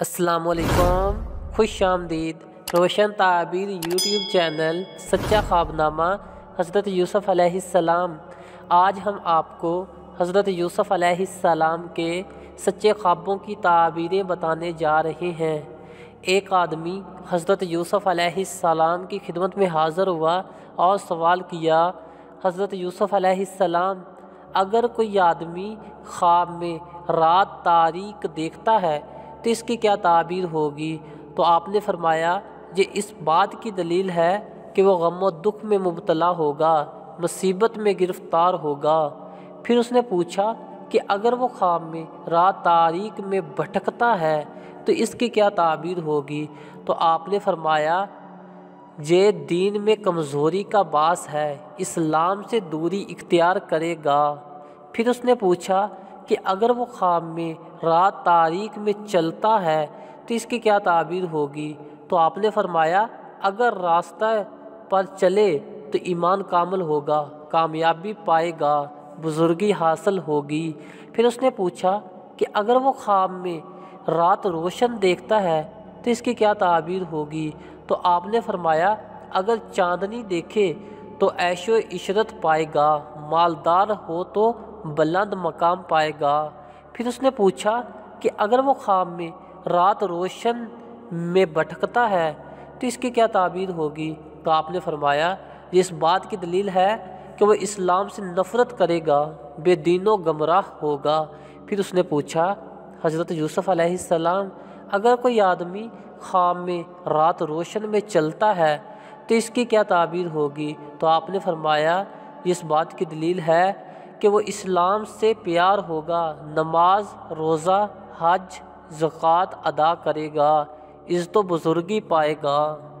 असलकम खुश आमदीद रोशन ताबीर यूट्यूब चैनल सच्चा ख्वाबनामा हज़रत यूसुफ़ अलैहिस्सलाम आज हम आपको हज़रत यूसुफ़ अलैहिस्सलाम के सच्चे ख्वाबों की ताबीरें बताने जा रहे हैं एक आदमी हज़रत यूसुफ़ अलैहिस्सलाम की खिदमत में हाज़र हुआ और सवाल किया हज़रत यूसुफ़ अलैहिस्सलाम अगर कोई आदमी ख्वाब में रात तारीख देखता है तो इसकी क्या ताबीर होगी तो आपने फरमाया ये इस बात की दलील है कि वह गम व दुख में मुबतला होगा मुसीबत में गिरफ़्तार होगा फिर उसने पूछा कि अगर वो ख्वाब में रात तारीख में भटकता है तो इसकी क्या ताबीर होगी तो आपने फरमाया ये दीन में कमज़ोरी का बास है इस्लाम से दूरी इख्तियार करेगा फिर उसने पूछा कि अगर वो ख्वाब में रात तारीख में चलता है तो इसकी क्या ताबीर होगी तो आपने फरमाया अगर रास्ता पर चले तो ईमान कामल होगा कामयाबी पाएगा बुज़ुर्गी हासिल होगी फिर उसने पूछा कि अगर वो ख्वाब में रात रोशन देखता है तो इसकी क्या ताबीर होगी तो आपने फरमाया अगर चांदनी देखे तो ऐशो इशरत पाएगा मालदार हो तो बुलंद मकाम पाएगा फिर उसने पूछा कि अगर वो ख्वाब में रात रोशन में भटकता है तो इसकी क्या ताबीर होगी तो आपने फरमाया ये इस बात की दलील है कि वह इस्लाम से नफ़रत करेगा बेदीनों गमराह होगा फिर उसने पूछा हज़रत यूसुफ़ अलैहिस्सलाम अगर कोई आदमी ख्वाब में रात रोशन में चलता है तो इसकी क्या ताबीर होगी तो आपने फरमाया इस बात की दलील है कि वो इस्लाम से प्यार होगा नमाज रोज़ा हज ज़क़़त अदा करेगा इज़्ज़त तो बुज़ुर्गी पाएगा